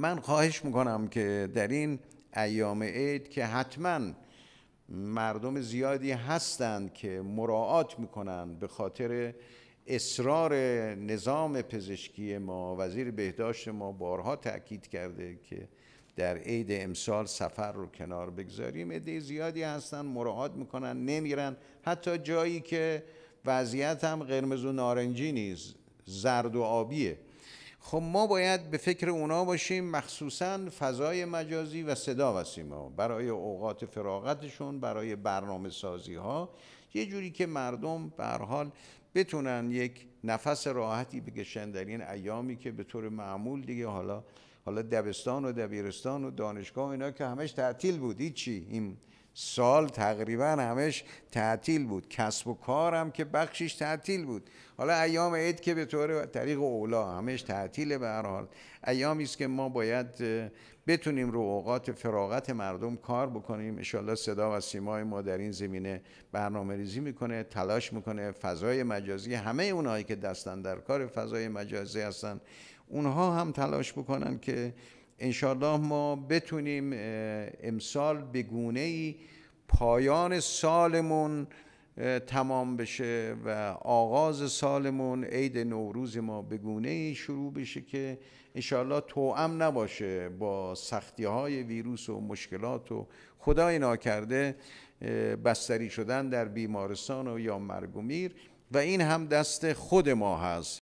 من خواهش میکنم که در این ایام عید که حتما مردم زیادی هستند که مراعات میکنند به خاطر اصرار نظام پزشکی ما وزیر بهداشت ما بارها تاکید کرده که در عید امسال سفر رو کنار بگذاریم عده زیادی هستند مراعات میکنن نمیرن حتی جایی که وضعیت هم قرمز و نارنجی نیست زرد و آبیه خب ما باید به فکر اونا باشیم مخصوصا فضای مجازی و صدا و سیما برای اوقات فراغتشون برای برنامه سازی ها یه جوری که مردم به حال بتونن یک نفس راحتی بکشن در این ایامی که به طور معمول دیگه حالا حالا دبستان و دبیرستان و دانشگاه اینا که همش تعطیل بود چی این سال تقریبا همش تعطیل بود کسب و هم که بخشش تعطیل بود حالا ایام عید که به طور طریق اولا همش تعطیله به هر حال ایامی است که ما باید بتونیم رو اوقات فراغت مردم کار بکنیم انشالله صدا و سیمای ما در این زمینه برنامه ریزی میکنه تلاش میکنه فضای مجازی همه اونایی که دستن در کار فضای مجازی هستن اونها هم تلاش بکنن که انشالله ما بتونیم امسال به گونه ای پایان سالمون تمام بشه و آغاز سالمون عید نوروز ما به گونه ای شروع بشه که انشالله توأم نباشه با سختی های ویروس و مشکلات و خدای ناکرده بستری شدن در بیمارستان و یا مرگ و میر و این هم دست خود ما هست